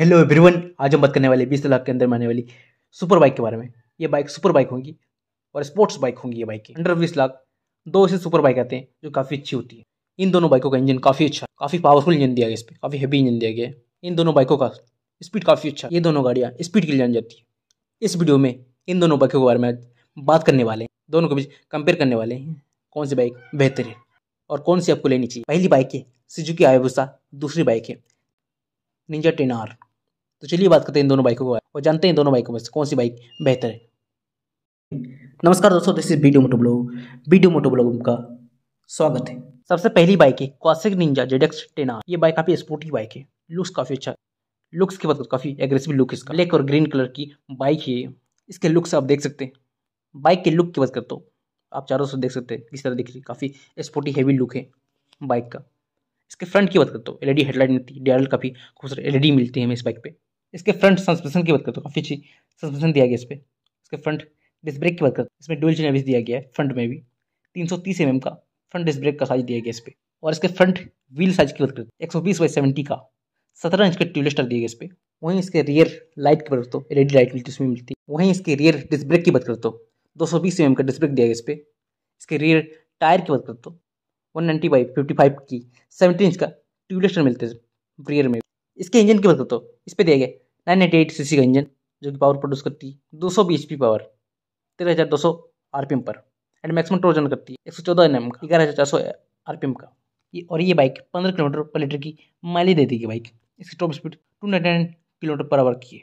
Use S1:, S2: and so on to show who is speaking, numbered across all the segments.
S1: hello everyone आज हम बात करने वाले बीस लाख के अंदर आने वाली सुपर बाइक के बारे में ये बाइक सुपर बाइक होंगी और स्पोर्ट्स बाइक होंगी ये बाइक अंडर बीस लाख दो ऐसे सुपर बाइक आते हैं जो काफ़ी अच्छी होती है इन दोनों बाइकों का इंजन काफ़ी अच्छा काफ़ी पावरफुल इंजन दिया गया इस पर काफ़ी हैवी इंजन दिया गया है इन दोनों बाइकों का स्पीड काफ़ी अच्छा ये दोनों गाड़ियाँ स्पीड के लिए जान जाती है इस वीडियो में इन दोनों बाइकों के बारे में बात करने वाले हैं दोनों के बीच कंपेयर करने वाले हैं कौन सी बाइक बेहतर है और कौन सी आपको लेनी चाहिए पहली बाइक है सिजुकी आयोसा दूसरी बाइक है निंजा टेन आर तो चलिए बात करते हैं इन दोनों बाइकों को और जानते हैं दोनों बाइकों में से कौन सी बाइक बेहतर है नमस्कार दोस्तों this is video moto blog video moto blog का स्वागत है सबसे पहली बाइक है Kawasaki Ninja ZX ten R ये बाइक काफ़ी स्पोर्टी बाइक है लुक्स काफ़ी अच्छा लुक्स की बात करो काफ़ी एग्रेसिव लुक इसका ब्लैक और ग्रीन कलर की बाइक है इसके लुक्स आप देख सकते हैं बाइक के लुक की बात करता हूँ आप चारों से देख सकते हैं किस तरह दिख रही काफ़ी स्पोर्टी हैवी लुक है बाइक का इसके फ्रंट की बात करते हो एल ई हेडलाइट मिलती है डी काफ़ी खूबसूरत एल e मिलती है हमें इस बाइक पे इसके फ्रंट सस्पेंशन की बात करते हो काफ़ी अच्छी सस्पेंशन दिया गया इस पर इसके फ्रंट डिस्क ब्रेक की बात करते तो हैं इसमें डुअल चेन एविज दिया गया है फ्रंट में भी तीन सौ तीस एम का फ्रंट डिस्क ब्रेक का साइज दिया गया इस पर और इसके फ्रंट व्हील साइज की बात करते तो हैं एक सौ बीस बाई सेवेंटी का सत्रह इंच का ट्यूलेस्टर दिया गया इस पर वहीं इसके रियर लाइट की बात करते हो एल लाइट मिलती उसमें मिलती वहीं इसके रियर डिस्क ब्रेक की बात करते हो दो सौ बीस एम का डिस्क ब्रेक दिया गया इस पर इसके रियर टायर की बात करते हो one ninety five fifty five की सेवेंटी इंच का ट्यूबलेस्टर मिलते हैं प्रियर में इसके इंजन की बात करता तो, इस पर दिया गया nine ninety eight C C का इंजन जो कि पावर प्रोड्यूस करती है दो सौ बी एच पी पावर तेरह हज़ार दो सौ आर पी एम पर एंड मैक्सिमम टोर्जन करती है एक सौ चौदह एन एम का ग्यारह हज़ार चार सौ आर पी एम का ये और ये बाइक पंद्रह किलोमीटर पर लीटर की माइलेज देती है बाइक इसकी top speed two nine nine kilometre per hour की है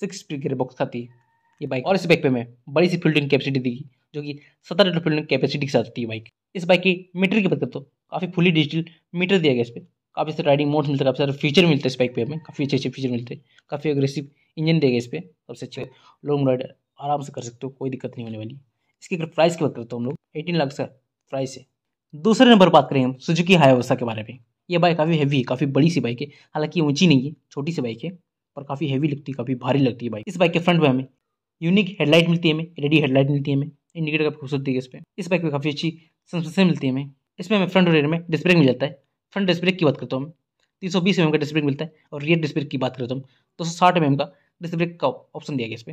S1: सिक्स स्पीड गियर बॉक्स आती है ये बाइक और इस बाइक पे मैं बड़ी सी फील्डिंग कैपेसिटी दी जो कि सत्रह लीटर फ्यूल कैपेसिटी के साथ होती है बाइक इस बाइक की मीटर की बात करते हो काफ़ी फुली डिजिटल मीटर दिया गया इस पर काफ़ी सारे राइडिंग मोड मिलते हैं काफ़ी सारे फीचर मिलते हैं इस बाइक पे हमें काफ़ी अच्छे अच्छे फीचर मिलते हैं काफ़ी अग्रेसिव इंजन दिया गया इस पर सबसे अच्छे लॉन्ग राइड आराम से कर सकते हो कोई दिक्कत नहीं होने वाली इसकी अगर प्राइस की बात करते हो हम लोग एटीन लाख का प्राइस है दूसरे नंबर बात करें हम सुजुकी हायावसा के बारे में ये बाइक काफ़ी हैवी है काफ़ी बड़ी सी बाइक है हालांकि ऊंची नहीं है छोटी सी बाइक है पर काफ़ी हैवी लगती है काफ़ी भारी लगती है बाइक इस बाइक के फ्रंट में हमें यूनिक हेडलाइट मिलती है हमें एलईडी हेडलाइट मिलती है हमें इंडिकेटर काफ़ी खूबसूरत दी है इस पर इस बाइक में काफ़ी अच्छी सेंसेशन मिलती है हमें इसमें हमें फ्रंट और रेयर में डिस्प्रेक मिल जाता है फ्रंट डिस्प्रेक की बात करता हूँ तीन सौ बीस एम का डिस्प्रेक मिलता है और रियर डिस्प्रेक की बात करता हूँ दो सौ साठ एम का डिस्प्रेक का ऑप्शन दिया गया इस पर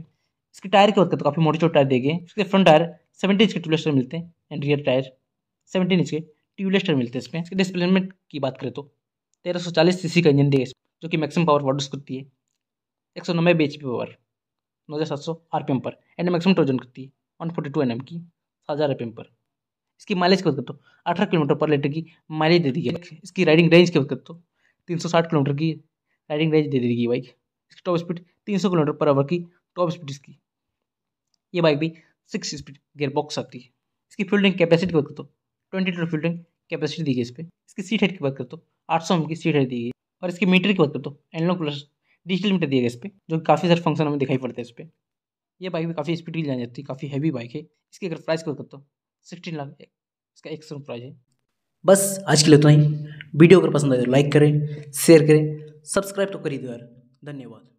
S1: इसके टायर की बात करते हैं काफ़ी मोटे छोटे टायर दिए गए इसके फ्रंट टायर सेवेंटी इंच के ट्यूबलेस टायर मिलते हैं and rear tyre seventeen inch के ट्यूबलेस टायर मिलते हैं इसमें इसके डिस्प्लेसमेंट की बात करें तो तेरह सौ चालीस सी सी का इंजन दिया जो कि मैक्सिमम पावर वाडोस करती है एक सौ नब्बे बी एच पी पावर नौ हज़ार सात सौ आर पी एम पर एंड मैक्सिमम टोजन करती है one forty two N M की हज़ार एम पर इसकी माइलेज की बात करते हो अठारह किलोमीटर पर लीटर की माइलेज दे दी है इसकी राइडिंग रेंज की बात करते हो तीन सौ साठ किलोमीटर की राइडिंग रेंज दे देगी बाइक इसकी टॉप स्पीड तीन सौ किलोमीटर पर आवर की टॉप स्पीड इसकी ये बाइक भी सिक्स स्पीड गियर बॉक्स आती है इसकी फील्डिंग कैपेसिटी की बात करते हो ट्वेंटी टू फील्डिंग कैपेसिटी दी गई इस पर इसकी सीट हेड की बात करते हो आठ सौ एम की सीट हेड दी गई और इसकी मीटर की बात करते हो एनलो प्लस डिजिटल मीटर दिया गया इस पर जो काफ़ी सारे फंक्शन हमें दिखाई पड़ते हैं इस पर ये बाइक भी काफ़ी स्पीड की जानी जाती है काफ़ी हैवी बाइक है इसकी अगर प्राइस को करता हूँ सिक्सटीन लाख इसका एक सौ प्राइस है बस आज के लिए तो ही वीडियो अगर पसंद आए तो लाइक करें शेयर करें सब्सक्राइब तो करिए तो यार धन्यवाद